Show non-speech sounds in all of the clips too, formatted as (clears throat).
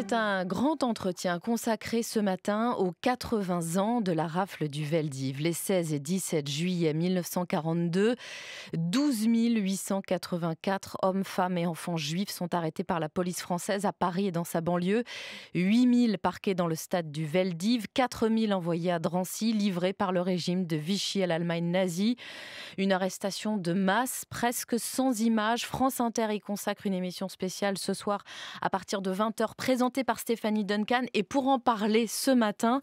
C'est mmh. un grand entretien consacré ce matin aux 80 ans de la rafle du Veldiv, les 16 et 17 juillet 1942. 12 884 hommes, femmes et enfants juifs sont arrêtés par la police française à Paris et dans sa banlieue. 8 000 parqués dans le stade du Veldiv, 4 000 envoyés à Drancy, livrés par le régime de Vichy à l'Allemagne nazie. Une arrestation de masse, presque sans images. France Inter y consacre une émission spéciale ce soir à partir de 20h. Présente par Stéphanie Duncan. Et pour en parler ce matin,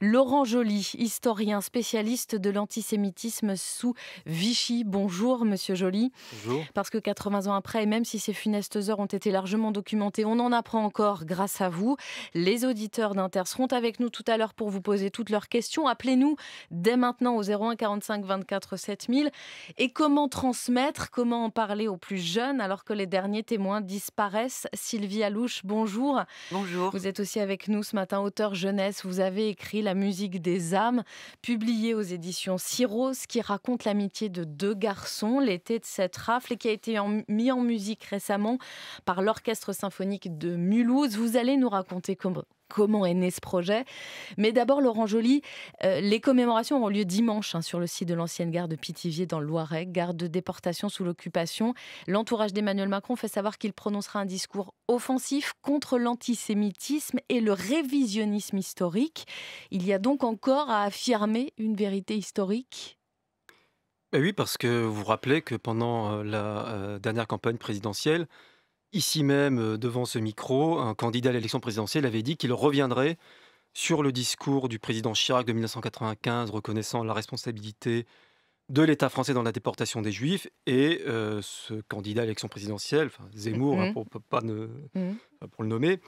Laurent Joly, historien spécialiste de l'antisémitisme sous Vichy. Bonjour, monsieur Joly. Bonjour. Parce que 80 ans après, et même si ces funestes heures ont été largement documentées, on en apprend encore grâce à vous. Les auditeurs d'Inter seront avec nous tout à l'heure pour vous poser toutes leurs questions. Appelez-nous dès maintenant au 01 45 24 7000. Et comment transmettre, comment en parler aux plus jeunes alors que les derniers témoins disparaissent Sylvie Alouche, bonjour. Bonjour. Vous êtes aussi avec nous ce matin, auteur jeunesse. Vous avez écrit La musique des âmes, publié aux éditions Cirrhose, qui raconte l'amitié de deux garçons l'été de cette rafle et qui a été mis en musique récemment par l'Orchestre symphonique de Mulhouse. Vous allez nous raconter comment, comment est né ce projet. Mais d'abord, Laurent Joly, euh, les commémorations auront lieu dimanche hein, sur le site de l'ancienne gare de Pithiviers dans le Loiret, gare de déportation sous l'occupation. L'entourage d'Emmanuel Macron fait savoir qu'il prononcera un discours offensif contre l'antisémitisme et le révisionnisme historique. Il y a donc encore à affirmer une vérité historique ben oui, parce que vous vous rappelez que pendant euh, la euh, dernière campagne présidentielle, ici même, euh, devant ce micro, un candidat à l'élection présidentielle avait dit qu'il reviendrait sur le discours du président Chirac de 1995 reconnaissant la responsabilité de l'État français dans la déportation des Juifs et euh, ce candidat à l'élection présidentielle, Zemmour, hein, mhm. pour, pas ne, mhm. le nommer,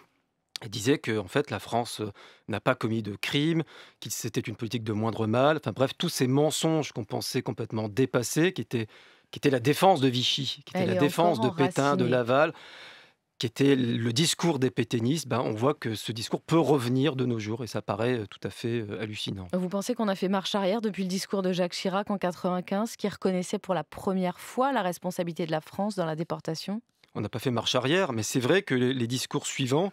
disait que en fait la France euh, n'a pas commis de crime, qu'il c'était une politique de moindre mal. Enfin bref, tous ces mensonges qu'on pensait complètement dépassés, qui étaient qui était la défense de Vichy, qui était la défense de Pétain, de Laval, qui était le discours des pétainistes, ben on voit que ce discours peut revenir de nos jours et ça paraît euh, tout à fait euh, hallucinant. Vous pensez qu'on a fait marche arrière depuis le discours de Jacques Chirac en 95, qui reconnaissait pour la première fois la responsabilité de la France dans la déportation On n'a pas fait marche arrière, mais c'est vrai que les discours suivants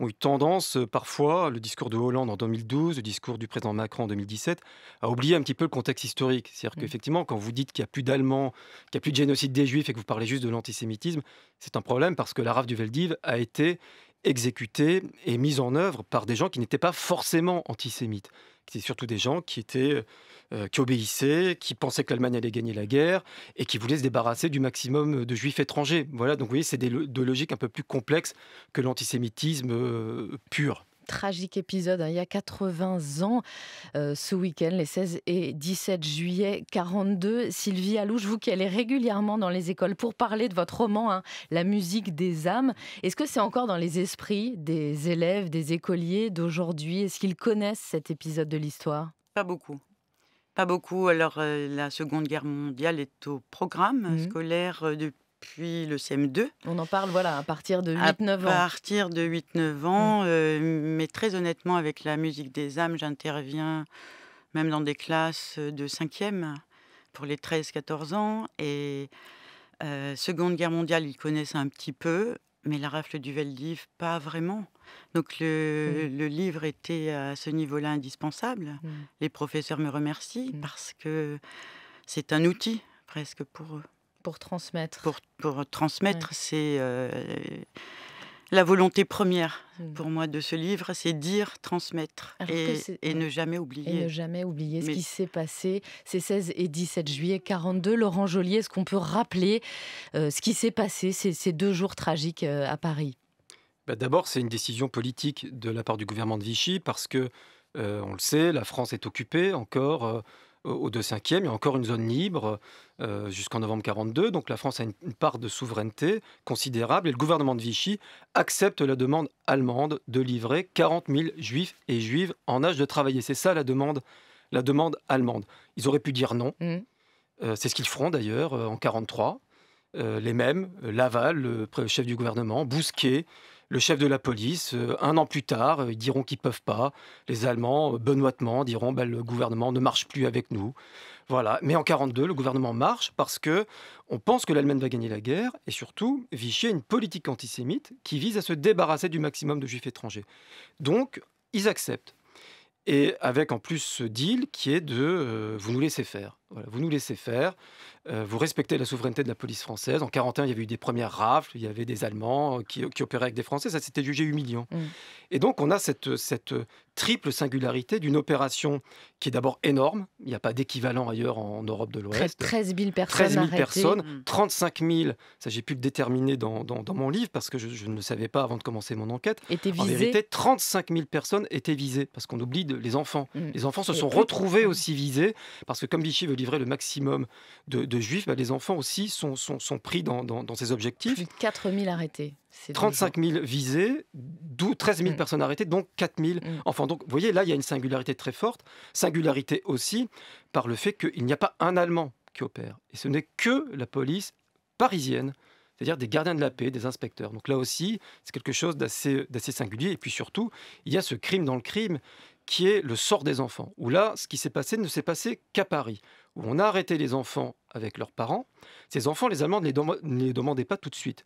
ont eu tendance, euh, parfois, le discours de Hollande en 2012, le discours du président Macron en 2017, à oublier un petit peu le contexte historique. C'est-à-dire mmh. qu'effectivement, quand vous dites qu'il n'y a plus d'Allemands, qu'il n'y a plus de génocide des Juifs et que vous parlez juste de l'antisémitisme, c'est un problème parce que la rave du Veldiv a été exécutée et mise en œuvre par des gens qui n'étaient pas forcément antisémites. C'est surtout des gens qui étaient euh, qui obéissaient, qui pensaient que l'Allemagne allait gagner la guerre et qui voulaient se débarrasser du maximum euh, de juifs étrangers. Voilà, donc vous voyez, c'est des, de logiques un peu plus complexes que l'antisémitisme euh, pur tragique épisode hein, il y a 80 ans, euh, ce week-end, les 16 et 17 juillet 42. Sylvie Allouche, vous qui allez régulièrement dans les écoles pour parler de votre roman, hein, La musique des âmes, est-ce que c'est encore dans les esprits des élèves, des écoliers d'aujourd'hui Est-ce qu'ils connaissent cet épisode de l'histoire Pas beaucoup. Pas beaucoup. Alors, euh, la Seconde Guerre mondiale est au programme mmh. scolaire euh, depuis depuis le CM2. On en parle voilà, à partir de 8-9 ans. À partir de 8-9 ans, mm. euh, mais très honnêtement, avec la musique des âmes, j'interviens même dans des classes de 5e pour les 13-14 ans. Et euh, Seconde Guerre mondiale, ils connaissent un petit peu, mais la rafle du Veldiv, pas vraiment. Donc le, mm. livre était à ce niveau-là indispensable. Mm. Les professeurs me remercient parce que c'est un outil presque pour eux. Pour transmettre. Pour, transmettre, c'est euh, la volonté première mm. pour moi de ce livre, c'est dire, transmettre et, ne jamais oublier. Et ne jamais oublier ce qui s'est passé ces 16 et 17 juillet 42. Laurent Joliet, est-ce qu'on peut rappeler euh, ce qui s'est passé ces, deux jours tragiques euh, à Paris bah, D'abord, c'est une décision politique de la part du gouvernement de Vichy parce que, on le sait, la France est occupée encore. 2 deux cinquièmes. Il y a encore une zone libre euh, jusqu'en novembre 42. Donc la France a une, part de souveraineté considérable et le gouvernement de Vichy accepte la demande allemande de livrer 40 000 juifs et juives en âge de travailler. C'est ça la demande, la demande allemande. Ils auraient pu dire non. Mmh. Euh, c'est ce qu'ils feront d'ailleurs euh, en 43. les mêmes, Laval, le chef du gouvernement, Bousquet, le chef de la police, euh, un an plus tard, euh, ils diront qu'ils ne peuvent pas. Les Allemands, euh, benoîtement, diront que bah, le gouvernement ne marche plus avec nous. Voilà. Mais en 42, le gouvernement marche parce que on pense que l'Allemagne va gagner la guerre et surtout, Vichy a une politique antisémite qui vise à se débarrasser du maximum de juifs étrangers. Donc, ils acceptent. Et avec en plus ce deal qui est de vous nous laissez faire vous nous laissez faire, euh, vous respectez la souveraineté de la police française. En 1941, il y avait eu des premières rafles, il y avait des Allemands euh, qui, opéraient avec des Français, ça s'était jugé humiliant. Mm. Et donc on a cette, cette triple singularité d'une opération qui est d'abord énorme, il n'y a pas d'équivalent ailleurs en, Europe de l'Ouest. 13 000 personnes. 13 000 personnes, 35 mm. 000, ça j'ai pu le déterminer dans, mon livre parce que je, ne le savais pas avant de commencer mon enquête. En vérité, 35 000 personnes étaient visées parce qu'on oublie les enfants. Mm. Les enfants se sont retrouvés aussi visés parce que comme Vichy veut le maximum de, juifs, bah, les enfants aussi sont, pris dans, ces objectifs. Plus de 4 000 arrêtés. 35 000 visés, 12, 13 000 personnes arrêtées, donc 4000 mm. enfants. Donc vous voyez, là, il y a une singularité très forte. Singularité aussi par le fait qu'il n'y a pas un Allemand qui opère. Et ce n'est que la police parisienne c'est-à-dire des gardiens de la paix, des inspecteurs. Donc là aussi, c'est quelque chose d'assez singulier. Et puis surtout, il y a ce crime dans le crime qui est le sort des enfants, où là, ce qui s'est passé ne s'est passé qu'à Paris, où on a arrêté les enfants avec leurs parents. Ces enfants, les Allemands ne les, demandaient pas tout de suite.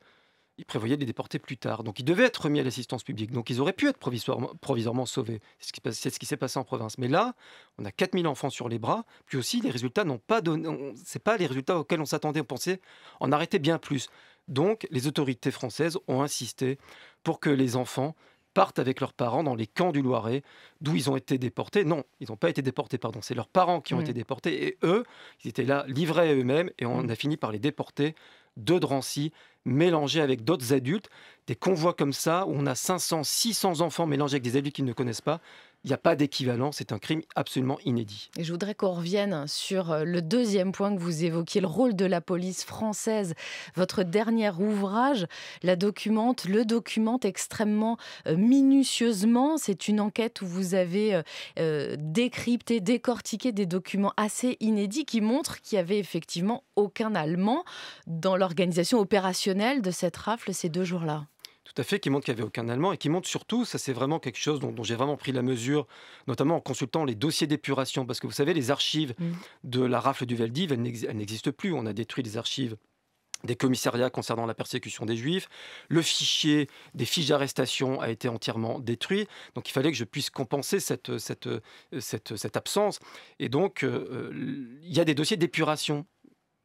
Ils prévoyaient de les déporter plus tard. Donc ils devaient être remis à l'assistance publique. Donc ils auraient pu être provisoirement, sauvés. C'est ce qui s'est passé en province. Mais là, on a 4000 enfants sur les bras. Puis aussi, les résultats n'ont pas donné. C'est pas les résultats auxquels on s'attendait. On pensait en arrêter bien plus. Donc les autorités françaises ont insisté pour que les enfants partent avec leurs parents dans les camps du Loiret, d'où ils ont été déportés. Non, ils n'ont pas été déportés, pardon, c'est leurs parents qui ont mm. été déportés, et eux, ils étaient là, livrés à eux-mêmes, et on mm. a fini par les déporter de Drancy, mélangés avec d'autres adultes. Des convois comme ça, où on a 500, 600 enfants mélangés avec des adultes qu'ils ne connaissent pas, il n'y a pas d'équivalent, c'est un crime absolument inédit. Et je voudrais qu'on revienne sur euh, le deuxième point que vous évoquiez, le rôle de la police française. Votre dernier ouvrage la documente, le documente extrêmement euh, minutieusement. C'est une enquête où vous avez euh, décrypté, décortiqué des documents assez inédits qui montrent qu'il n'y avait effectivement aucun Allemand dans l'organisation opérationnelle de cette rafle ces deux jours-là. Tout à fait, qui montre qu'il n'y avait aucun Allemand et qui montre surtout, ça c'est vraiment quelque chose dont, j'ai vraiment pris la mesure, notamment en consultant les dossiers d'épuration, parce que vous savez, les archives mm. de la rafle du Veldiv, elles n'existent plus, on a détruit les archives des commissariats concernant la persécution des juifs. Le fichier des fiches d'arrestation a été entièrement détruit. Donc il fallait que je puisse compenser cette, absence. Et donc euh, euh, il y a des dossiers d'épuration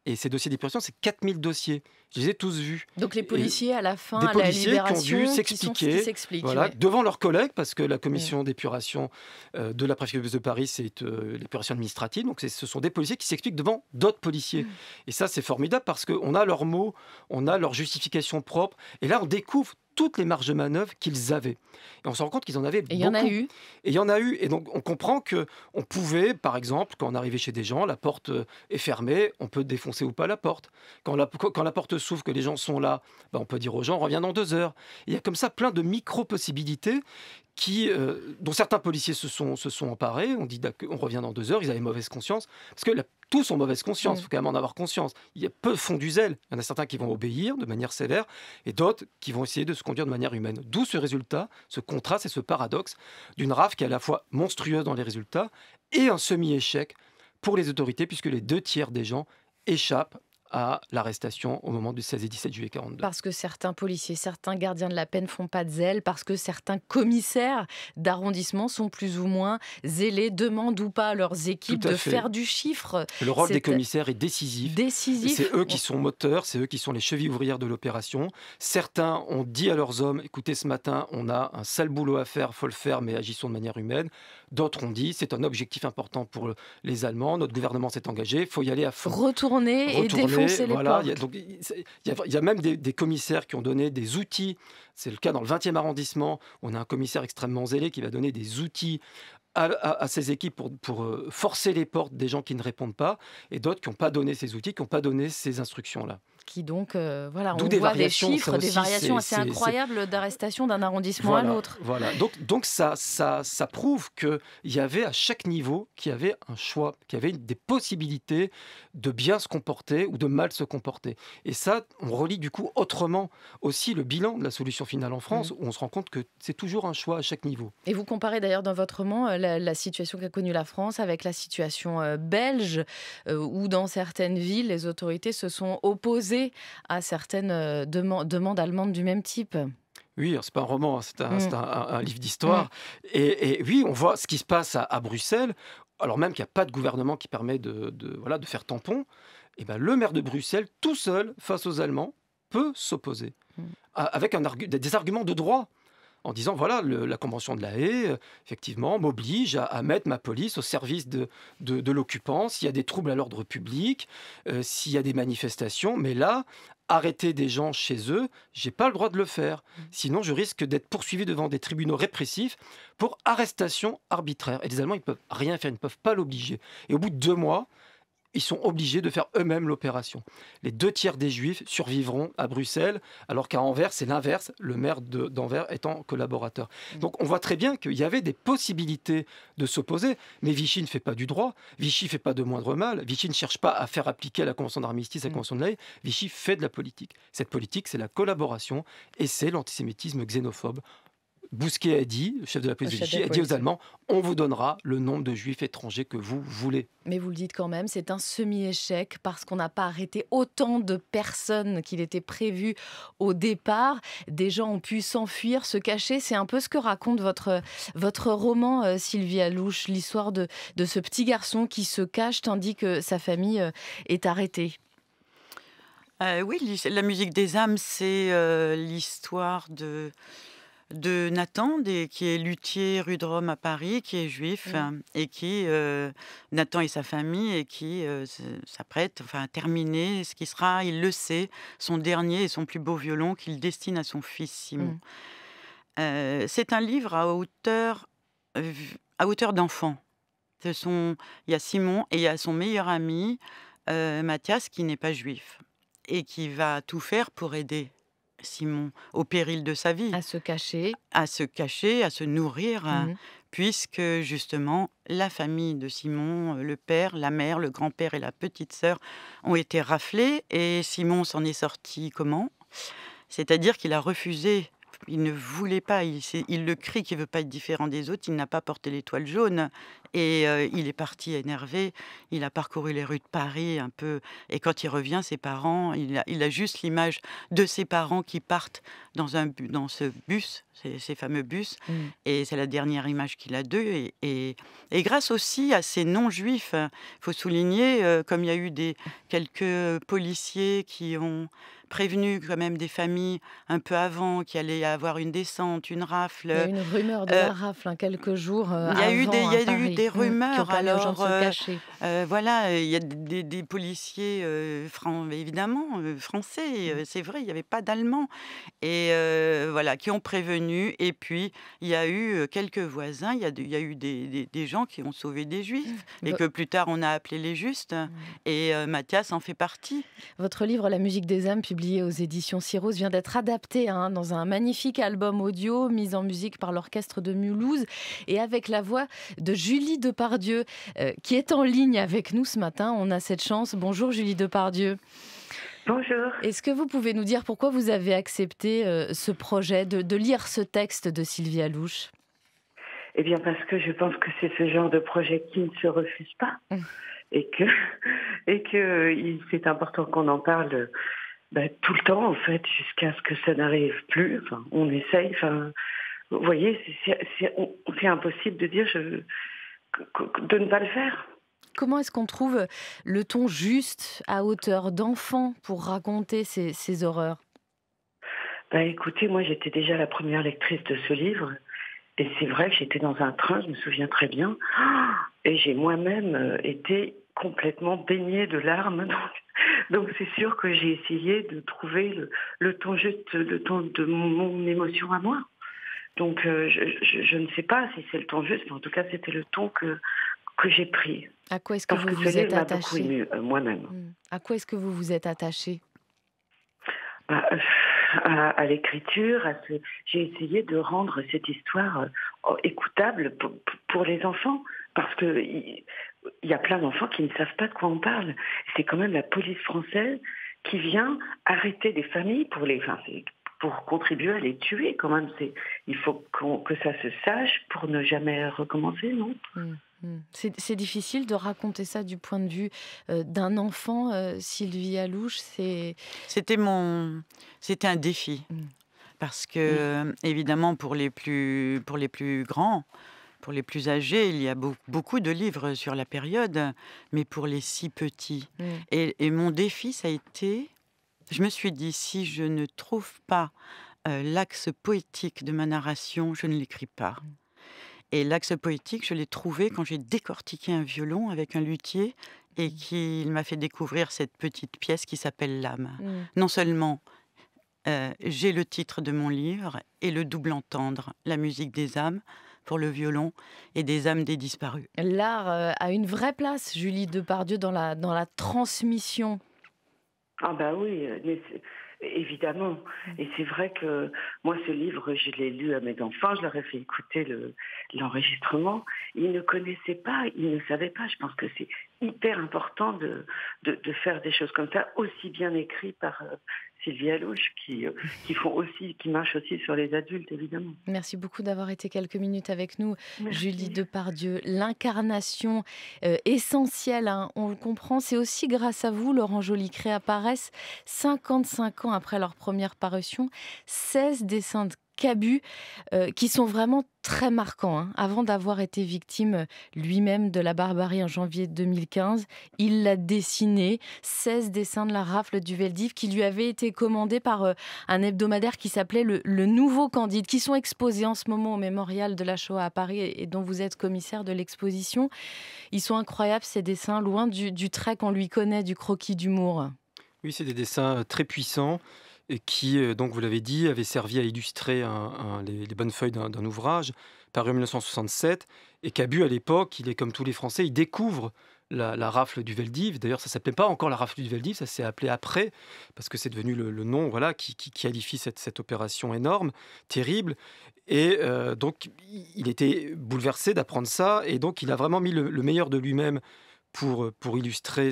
et ces dossiers d'épuration, c'est 4000 dossiers. Je les ai tous vus. Donc les policiers, à la fin, des à policiers la qui ont dû s'expliquer voilà, devant leurs collègues, parce que la commission d'épuration euh, de la préfecture de Paris, c'est euh, l'épuration administrative. Donc ce sont des policiers qui s'expliquent devant d'autres policiers. Mm. Et ça, c'est formidable parce qu'on a leurs mots, on a leur justification propre. Et là, on découvre toutes les marges de manœuvre qu'ils avaient. Et on se rend compte qu'ils en avaient beaucoup. y a eu. Et il y en a eu. Et donc, on comprend que on pouvait, par exemple, quand on arrivait chez des gens, la porte euh, est fermée, on peut défoncer ou pas la porte. Quand la, quand la porte s'ouvre, que les gens sont là, ben on peut dire aux gens, on revient dans deux heures. il y a comme ça plein de micro-possibilités qui, euh, dont certains policiers se sont, emparés. On dit qu'on revient dans deux heures, ils avaient mauvaise conscience. Parce que tous ont mauvaise conscience, il mm. faut quand même en avoir conscience. Il y a peu fond du zèle. Il y en a certains qui vont obéir de manière sévère et d'autres qui vont essayer de se conduire de manière humaine. D'où ce résultat, ce contraste et ce paradoxe d'une RAF qui est à la fois monstrueuse dans les résultats et un semi-échec pour les autorités, puisque les deux tiers des gens échappent à l'arrestation au moment du 16 et 17 juillet 42. Parce que certains policiers, certains gardiens de la peine font pas de zèle, parce que certains commissaires d'arrondissement sont plus ou moins zélés, demandent ou pas à leurs équipes de faire du chiffre. Le rôle des euh, commissaires est décisif. Décisif. C'est eux qui sont moteurs, c'est eux qui sont les chevilles ouvrières de l'opération. Certains ont dit à leurs hommes, écoutez, ce matin, on a un sale boulot à faire, faut le faire, mais agissons de manière humaine. D'autres ont dit c'est un objectif important pour les Allemands. Notre gouvernement s'est engagé. faut y aller à fond. Retourner, et défoncer les portes. Il y, a, même des, commissaires qui ont donné des outils. C'est le cas dans le 20e arrondissement. On a un commissaire extrêmement zélé qui va donner des outils à, ses équipes pour, pour, euh, forcer les portes des gens qui ne répondent pas et d'autres qui n'ont pas donné ces outils, qui n'ont pas donné ces instructions-là qui donc, euh, voilà, on voit des chiffres, des variations assez incroyables d'arrestation d'un arrondissement à l'autre. Voilà, donc, donc ça, ça, ça prouve qu'il y avait à chaque niveau, qu'il y avait un choix, qu'il y avait des possibilités de bien se comporter ou de mal se comporter. Et ça, on relie du coup autrement aussi le bilan de la solution finale en mmh. France, où on se rend compte que c'est toujours un choix à chaque niveau. Et vous comparez d'ailleurs dans votre roman euh, la, situation qu'a connue la France avec la situation euh, belge, où dans certaines villes, les autorités se sont opposées à certaines euh, demandes, allemandes du même type. Oui, c'est pas un roman, hein, c'est mm. un, livre d'histoire. Mm. Et, oui, on voit ce qui se passe à, Bruxelles, alors même qu'il n'y a pas de gouvernement qui permet de, faire tampon. Et eh ben, le maire de Bruxelles, tout seul, face aux Allemands, peut s'opposer, mm. avec des arguments de droit en disant voilà, la convention de la haie, euh, effectivement, m'oblige à, mettre ma police au service de, de, l'occupant s'il y a des troubles à l'ordre public, euh, s'il y a des manifestations. Mais là, arrêter des gens chez eux, j'ai pas le droit de le faire. Mmh. Sinon, je risque d'être poursuivi devant des tribunaux répressifs pour arrestation arbitraire. Et les Allemands, ils ne peuvent rien faire, ils ne peuvent pas l'obliger. Et au bout de deux mois, ils sont obligés de faire eux-mêmes l'opération. Les deux tiers des juifs survivront à Bruxelles, alors qu'à Anvers, c'est l'inverse, le maire d'Anvers étant collaborateur. Mm. Donc on voit très bien qu'il y avait des possibilités de s'opposer, mais Vichy ne fait pas du droit, Vichy ne fait pas de moindre mal, Vichy ne cherche pas à faire appliquer la Convention d'armistice, la mm. Convention de l'aïe, Vichy fait de la politique. Cette politique, c'est la collaboration et c'est l'antisémitisme xénophobe Bousquet a dit, chef de la police, a dit aux Allemands on vous donnera le nombre de juifs étrangers que vous voulez. Mais vous le dites quand même, c'est un semi-échec parce qu'on n'a pas arrêté autant de personnes qu'il était prévu au départ. Des gens ont pu s'enfuir, se cacher. C'est un peu ce que raconte votre, votre roman, sylvia euh, Sylvie l'histoire de, ce petit garçon qui se cache tandis que sa famille euh, est arrêtée. Euh, oui, la musique des âmes, c'est l'histoire de de Nathan, qui est luthier rue de Rome à Paris, qui est juif, euh, et qui, euh, Nathan et sa famille, et qui euh, s'apprête enfin, à terminer ce qui sera, il le sait, son dernier et son plus beau violon qu'il destine à son fils Simon. Mmh. c'est un livre à hauteur, à hauteur d'enfant. Il y a Simon et il y a son meilleur ami, Mathias, qui n'est pas juif, et qui va tout faire pour aider Simon au péril de sa vie. À se cacher. À se cacher, à se nourrir, euh, mmh puisque justement la famille de Simon, euh, le père, la mère, le grand-père et la petite sœur ont été raflés et Simon s'en est sorti comment C'est-à-dire qu'il a refusé il ne voulait pas, il, il le crie qu'il veut pas être différent des autres, il n'a pas porté l'étoile jaune, et il est parti énervé. Il a parcouru les rues de Paris un peu. Et quand il revient, ses parents, il a, il a juste l'image de ses parents qui partent dans, un, dans ce bus, ces, fameux bus. Mmh. Et c'est la dernière image qu'il a d'eux. Et, et, grâce aussi à ces non-juifs, il hein, faut souligner, comme il y a eu des, quelques policiers qui ont prévenu quand même des familles un peu avant qu'il allait y avoir une descente, une rafle. Il y a eu une rumeur de la rafle hein, quelques jours. il avant, eu il y a eu des, Mmh, rumeurs. Euh, euh, voilà, euh, il y a des, policiers, francs, évidemment, français, mmh. c'est vrai, il n'y avait pas d'Allemands. Et voilà, qui ont prévenu. Et puis, il y a eu quelques voisins, il y a, eu des, gens qui ont sauvé des Juifs. Mmh. Et que plus tard, on a appelé les justes. Et Mathias en fait partie. Votre livre, La musique des âmes, publié aux éditions Cyrus, vient d'être adapté hein, dans un magnifique album audio mis en musique par l'orchestre de Mulhouse et avec la voix de Julie Julie Depardieu euh, qui est en ligne avec nous ce matin. On a cette chance. Bonjour Julie Depardieu. Bonjour. Est-ce que vous pouvez nous dire pourquoi vous avez accepté euh, ce projet de, lire ce texte de Sylvia louche Eh bien parce que je pense que c'est ce genre de projet qui ne se refuse pas hum. et que, (laughs) et que c'est important qu'on en parle. Bah, tout le temps, en fait, jusqu'à ce que ça n'arrive plus. on essaye. Enfin, vous voyez, c'est impossible de dire je, de ne pas le faire. Comment est-ce qu'on trouve le ton juste à hauteur d'enfant pour raconter ces, horreurs bah écoutez, moi j'étais déjà la première lectrice de ce livre. Et c'est vrai que j'étais dans un train, je me souviens très bien. (gasps) Et j'ai moi-même euh, été complètement baignée de larmes. (laughs) Donc c'est sûr que j'ai essayé de trouver le, ton juste, le ton de mon émotion à moi. Donc euh, je, ne sais pas si c'est le ton juste, mais en tout cas c'était le ton que, que j'ai pris. À quoi est-ce que vous vous êtes attaché euh, moi-même. Hmm. À quoi est-ce que vous vous êtes attaché bah, euh, à, l'écriture. J'ai essayé de rendre cette histoire écoutable pour, les enfants, parce que y, a plein d'enfants qui ne savent pas de quoi on parle. C'est quand même la police française qui vient arrêter des familles pour les pour contribuer à les tuer quand même. C'est, il faut que ça se sache pour ne jamais recommencer, non mmh, mmh. C'est, difficile de raconter ça du point de vue euh, d'un enfant, euh, Sylvie Alouche. C'est... C'était, mon... C'était un défi. Mmh. Parce que, euh, évidemment, pour les plus, pour les plus grands, pour les plus âgés, il y a beaucoup de livres sur la période, mais pour les si petits. et mon défi, ça a été je me suis dit, si je ne trouve pas l'axe poétique de ma narration, je ne l'écris pas. Mmh. Et l'axe poétique, je l'ai trouvé quand j'ai décortiqué un violon avec un luthier et mmh. qu'il m'a fait découvrir cette petite pièce qui s'appelle L'âme. Mmh. Non seulement j'ai le titre de mon livre et le double entendre, la musique des âmes, pour le violon et des âmes des disparus. L'art a une vraie place, Julie Depardieu, dans la, dans la transmission ah ben oui, euh, évidemment. Et c'est vrai que moi, ce livre, je l'ai lu à mes enfants, je leur ai fait écouter l'enregistrement. ils ne connaissaient pas, ils ne savaient pas. Je pense que c'est hyper important de, de, de, faire des choses comme ça, aussi bien écrit par euh, Sylvie Alouche, qui, euh, qui, font aussi, qui marchent aussi sur les adultes, évidemment. Merci beaucoup d'avoir été quelques minutes avec nous, Julie Depardieu. L'incarnation euh, essentielle, hein, on le comprend, c'est aussi grâce à vous, Laurent Jolicré apparaissent 55 ans après leur première parution, 16 dessins de cabus, euh, qui sont vraiment très marquants. Hein. Avant d'avoir été victime euh, lui-même de la barbarie en janvier 2015, il a dessiné, 16 dessins de la rafle du Veldiv qui lui avaient été commandés par euh, un hebdomadaire qui s'appelait le, Nouveau Candide, qui sont exposés en ce moment au mémorial de la Shoah à Paris et, dont vous êtes commissaire de l'exposition. Ils sont incroyables, ces dessins, loin du, du trait qu'on lui connaît, du croquis d'humour. Oui, c'est des dessins très puissants qui, euh, donc vous l'avez dit, avait servi à illustrer les, bonnes feuilles d'un ouvrage paru en 1967, et Cabu, à l'époque, il est comme tous les Français, il découvre la, rafle du Veldiv. D'ailleurs, ça s'appelait pas encore la rafle du Veldiv, ça s'est appelé après, parce que c'est devenu le, nom voilà, qui, qualifie cette, opération énorme, terrible. Et euh, donc, il était bouleversé d'apprendre ça, et donc il a vraiment mis le meilleur de lui-même euh, pour, illustrer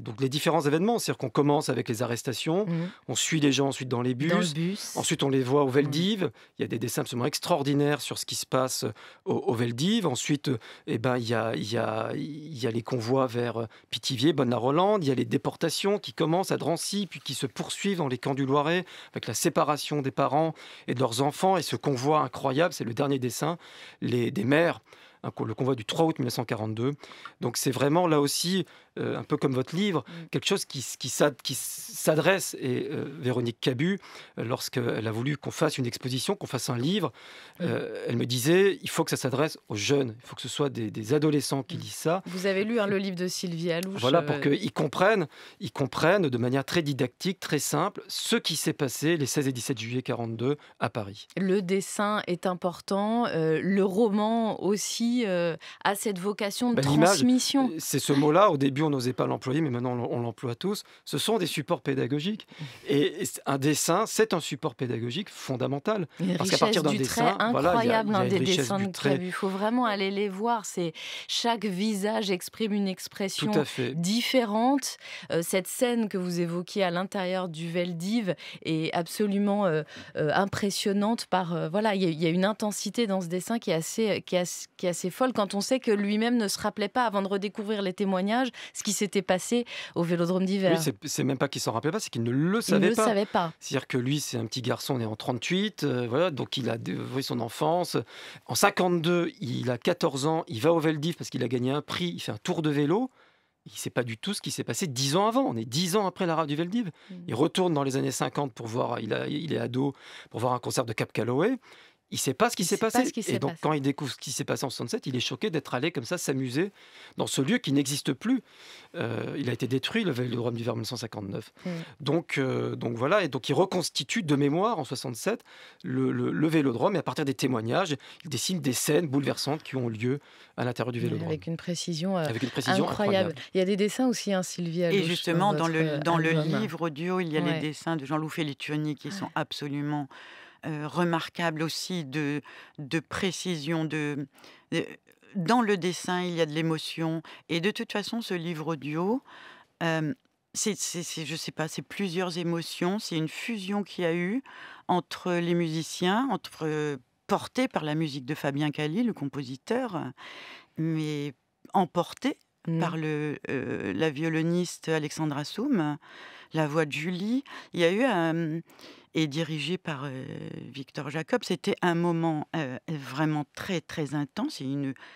donc les différents événements. C'est-à-dire qu'on commence avec les arrestations, mmh. on suit les gens ensuite dans les bus, ensuite on les voit aux Veldives. Mmh. Il y a des dessins absolument extraordinaires sur ce qui se passe euh, aux, Ensuite, euh, eh ben, il, y a, les convois vers Pithiviers, Bonne-la-Rolande. Il y a les déportations qui commencent à Drancy, puis qui se poursuivent dans les camps du Loiret, avec la séparation des parents et de leurs enfants et ce convoi incroyable. C'est le dernier dessin les, des mères le convoi du 3 août 1942. Donc c'est vraiment là aussi euh, un peu comme votre livre, mm. quelque chose qui, qui s'adresse. Et euh, Véronique Cabu, euh, lorsqu'elle a voulu qu'on fasse une exposition, qu'on fasse un livre, mm. elle me disait il faut que ça s'adresse aux jeunes, il faut que ce soit des, adolescents qui mm. lisent ça. Vous avez lu hein, le livre de Sylvie Alouche. Voilà, pour qu'ils comprennent, ils comprennent de manière très didactique, très simple, ce qui s'est passé les 16 et 17 juillet 42 à Paris. Le dessin est important, le roman aussi a cette vocation de ben, transmission. C'est ce mot-là, au début n'osait pas l'employer, mais maintenant on l'emploie tous. Ce sont des supports pédagogiques. Mm. Et un dessin, c'est un support pédagogique fondamental. C'est parce qu'à partir d'un dessin, incroyable, il y a, hein, des dessins Il faut vraiment aller les voir. C'est chaque visage exprime une expression différente. Euh, cette scène que vous évoquiez à l'intérieur du Veldiv est absolument euh, euh, impressionnante. Par voilà, il y, a une intensité dans ce dessin qui est assez, qui est assez, qui est assez folle quand on sait que lui-même ne se rappelait pas avant de redécouvrir les témoignages ce qui s'était passé au Vélodrome d'hiver. c'est même pas qu'il s'en rappelait pas, c'est qu'il ne le savait il ne pas. savait pas. C'est-à-dire que lui, c'est un petit garçon né en 38, euh, voilà, donc il a dévoué son enfance. En 52, il a 14 ans, il va au Veldiv parce qu'il a gagné un prix, il fait un tour de vélo. Il ne sait pas du tout ce qui s'est passé dix ans avant. On est dix ans après l'arabe du Veldiv. Mm. Il retourne dans les années 50 pour voir, il, a, il est ado, pour voir un concert de Cap Calloway il ne sait pas ce qui s'est passé. et donc, quand il découvre ce qui s'est passé en 67, il est choqué d'être allé comme ça s'amuser dans ce lieu qui n'existe plus. Euh, il a été détruit, le Vélodrome du 1959. Donc, euh, donc voilà, et donc il reconstitue de mémoire en 67 le, le, Vélodrome, et à partir des témoignages, il dessine des scènes bouleversantes qui ont lieu à l'intérieur du Vélodrome. Avec une précision, euh, Avec une incroyable. Il y a des dessins aussi, hein, Sylvie. et justement, dans le, dans le livre audio, il y a les dessins de Jean-Loup Felicioni qui sont absolument euh, remarquable aussi de, de précision, de, dans le dessin, il y a de l'émotion. Et de toute façon, ce livre audio, euh, c'est, je sais pas, c'est plusieurs émotions. C'est une fusion qu'il y a eu entre les musiciens, entre euh, portée par la musique de Fabien Cali, le compositeur, mais emportée par mmh. le, la violoniste Alexandra Soum, la voix de Julie. Il y a eu un et dirigé par Victor Jacob. C'était un moment vraiment très très intense.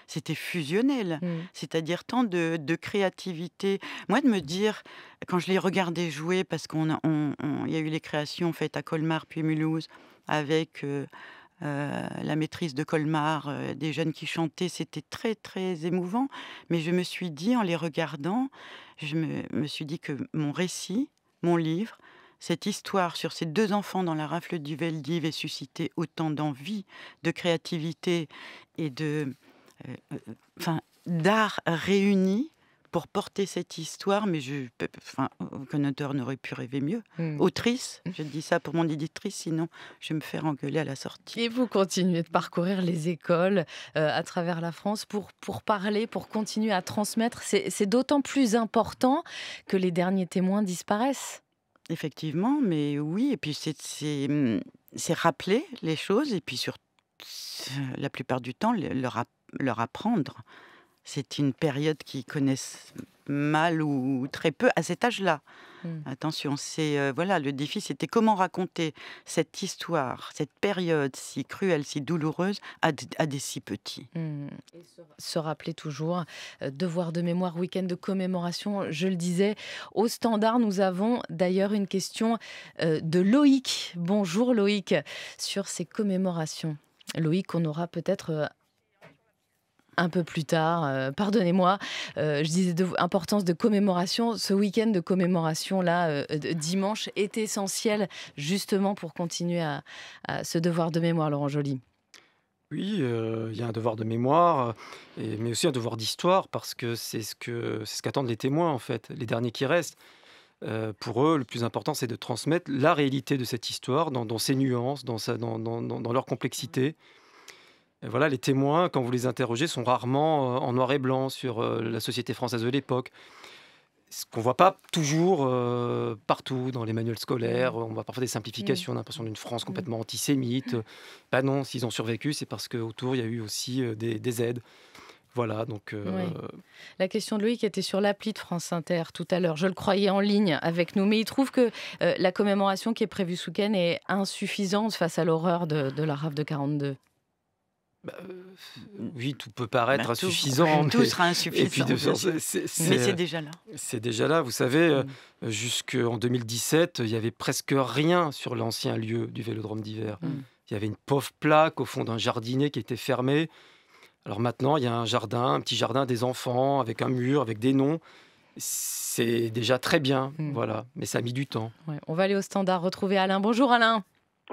C'était fusionnel, mmh. c'est-à-dire tant de, créativité. Moi, de me dire quand je les regardais jouer, parce qu'on y a eu les créations faites à Colmar puis Mulhouse avec la maîtrise de Colmar, des jeunes qui chantaient, c'était très très émouvant. Mais je me suis dit en les regardant, je me suis dit que mon récit, mon livre cette histoire sur ces deux enfants dans la rafle du Veldiv ait suscité autant d'envie, de créativité et de, euh, euh, enfin, d'art réunis pour porter cette histoire, mais je, enfin, aucun auteur n'aurait pu rêver mieux. Hmm. Autrice, hmm. je dis ça pour mon éditrice, sinon je vais me faire engueuler à la sortie. Et vous continuez de parcourir les écoles euh, à travers la France pour, pour parler, pour continuer à transmettre. C'est d'autant plus important que les derniers témoins disparaissent. Effectivement, mais oui, et puis mmh, c'est rappeler les choses, et puis sur la plupart du temps, leur, leur apprendre. C'est une période qu'ils connaissent mal ou très peu à cet âge-là. Mmh. Attention, c'est euh, voilà le défi, c'était comment raconter cette histoire, cette période si cruelle, si douloureuse à, des si petits. Mmh. Se rappeler toujours, euh, devoir de mémoire, week-end de commémoration. Je le disais, au standard, nous avons d'ailleurs une question euh, de Loïc. Bonjour Loïc sur ces commémorations. Loïc, on aura peut-être un peu plus tard. Euh, pardonnez-moi, euh, je disais de, importance de commémoration. Ce week-end de commémoration, là, euh, dimanche, est essentiel justement pour continuer à, ce devoir de mémoire, Laurent Joly. Oui, il y a un devoir de mémoire, mais aussi un devoir d'histoire, parce que c'est ce qu'attendent ce qu'attendent les témoins, en fait, les derniers qui restent. pour eux, le plus important, c'est de transmettre la réalité de cette histoire dans, ses nuances, dans, sa, dans, dans, leur complexité voilà, les témoins, quand vous les interrogez, sont rarement euh, en noir et blanc sur euh, la société française de l'époque. Ce qu'on ne voit pas toujours euh, partout dans les manuels scolaires, mmh. on voit parfois des simplifications, mmh. on a l'impression d'une France mmh. complètement antisémite. Bah non, s'ils ont survécu, c'est parce qu'autour, il y a eu aussi des, aides. Voilà, donc. La question de qui était sur l'appli de France Inter tout à l'heure. Je le croyais en ligne avec nous, mais il trouve que la commémoration qui est prévue sous Ken est insuffisante face à l'horreur de, de la rave de 42. Bah, euh, oui, tout peut paraître bah, insuffisant. (laughs) Tout sera insuffisant. mais c'est déjà là. C'est déjà là. Vous savez, euh, mm. jusqu'en 2017, il y avait presque rien sur l'ancien lieu du vélodrome d'hiver. Mm. Il y avait une pauvre plaque au fond d'un jardinet qui était fermé. Alors maintenant, il y a un jardin, un petit jardin des enfants, avec un mur, avec des noms. C'est déjà très bien, mm. voilà. Mais ça a mis du temps. On va aller au standard retrouver Alain. Bonjour Alain.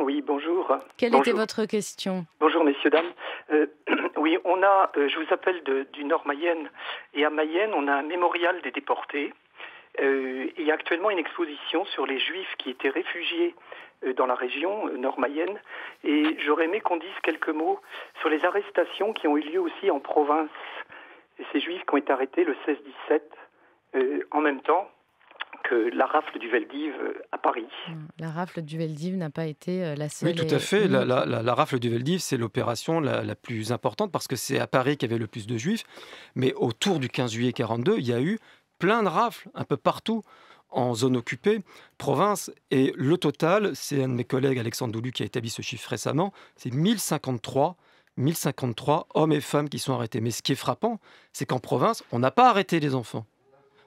Oui, bonjour. Quelle était votre question Bonjour messieurs, dames. Euh, (clears throat) oui, on a, euh, je vous appelle du Nord Mayenne. Et à Mayenne, on a un mémorial des déportés. Euh, et il y a actuellement une exposition sur les juifs qui étaient réfugiés dans la région nord-mayenne. Et j'aurais aimé qu'on dise quelques mots sur les arrestations qui ont eu lieu aussi en province. ces juifs qui ont été arrêtés le 16-17 en même temps la rafle du Veldiv euh, à Paris. Mm, la rafle du Veldiv n'a pas été euh, la seule. Oui, tout à fait. La, mm. rafle du Veldiv, c'est l'opération la, plus importante parce que c'est à Paris qu'il y avait le plus de juifs. Mais autour du 15 juillet 42, il y a eu plein de rafles un peu partout en zone occupée, province. Et le total, c'est un de mes collègues, Alexandre Doulu, qui a établi ce chiffre récemment, c'est 1053 1053 hommes et femmes qui sont arrêtés. Mais ce qui est frappant, c'est qu'en province, on n'a pas arrêté les enfants.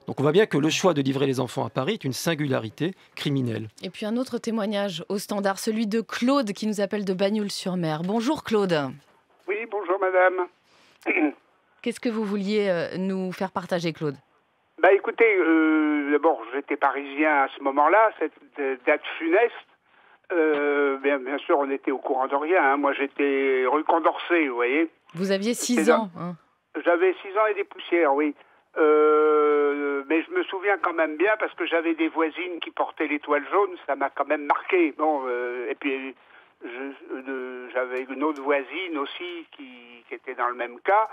Donc on voit bien que le choix de livrer les enfants à Paris est une singularité criminelle. Et puis un autre témoignage au standard, celui de Claude qui nous appelle de Bagnoul-sur-Mer. Bonjour Claude. Oui, bonjour madame. (clears throat) Qu'est-ce que vous vouliez euh, nous faire partager Claude bah écoutez, euh, d'abord j'étais parisien à ce moment-là, cette date funeste. Euh, bien, sûr, on était au courant de rien. Hein. Moi, j'étais rue Condorcet, vous voyez. Vous aviez 6 ans. Hein. J'avais 6 ans et des poussières, oui. Euh, mais je me souviens quand même bien parce que j'avais des voisines qui portaient l'étoile jaune, ça m'a quand même marqué. Bon, euh, et puis j'avais une autre voisine aussi qui, était dans le même cas.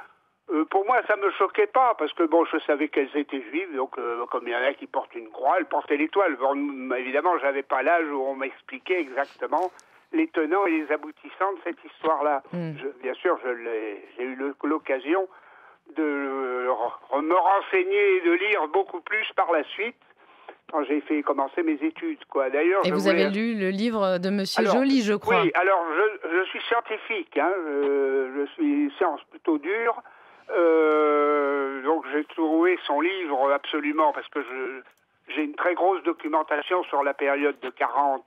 Euh, pour moi, ça me choquait pas parce que bon, je savais qu'elles étaient juives, donc comme il y en a qui portent une croix, elles portaient l'étoile. Bon, évidemment, n'avais pas l'âge où on m'expliquait exactement les tenants et les aboutissants de cette histoire-là. Hmm. Bien sûr, j'ai eu l'occasion de me renseigner et de lire beaucoup plus par la suite quand j'ai fait commencer mes études. Quoi. D'ailleurs, et vous avez lu le livre de Monsieur Joly, je crois. Oui, alors je, suis scientifique, hein, euh, je, suis science plutôt dure. Euh, donc j'ai trouvé son livre absolument parce que j'ai une très grosse documentation sur la période de 40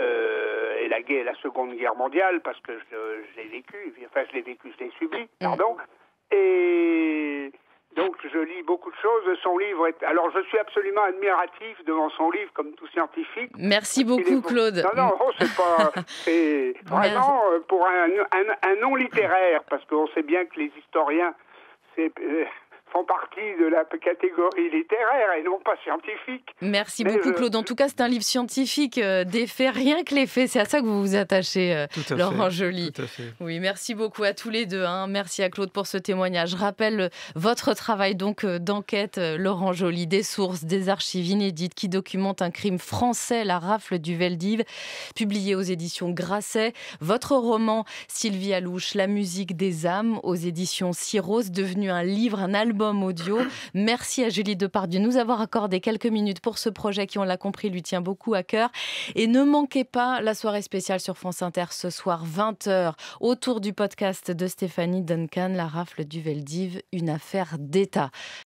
euh, et la, Seconde Guerre mondiale parce que je, l'ai vécu, enfin je l'ai vécu, je l'ai subi, mm. pardon. Et donc je lis beaucoup de choses. Son livre est... Alors je suis absolument admiratif devant son livre, comme tout scientifique. Merci beaucoup, Claude. Non, non, c'est pas... (laughs) c'est vraiment euh, pour un, un, non littéraire, parce qu'on sait bien que les historiens... C'est euh, font partie de la catégorie littéraire et non pas scientifique. Merci beaucoup, euh, Claude. En tout cas, c'est un livre scientifique euh, des faits, rien que les faits. C'est à ça que vous vous attachez, euh, Laurent Joly. Oui, merci beaucoup à tous les deux. Hein. Merci à Claude pour ce témoignage. Je rappelle votre travail donc d'enquête, Laurent Joly, des sources, des archives inédites qui documentent un crime français, la rafle du Veldiv, publié aux éditions Grasset. Votre roman, Sylvie Alouche, La musique des âmes, aux éditions Cirrhose, devenu un livre, un album audio. Merci à Julie Depardieu de nous avoir accordé quelques minutes pour ce projet qui, on l'a compris, lui tient beaucoup à cœur. Et ne manquez pas la soirée spéciale sur France Inter ce soir, 20h, autour du podcast de Stéphanie Duncan, La rafle du Veldiv, une affaire d'État.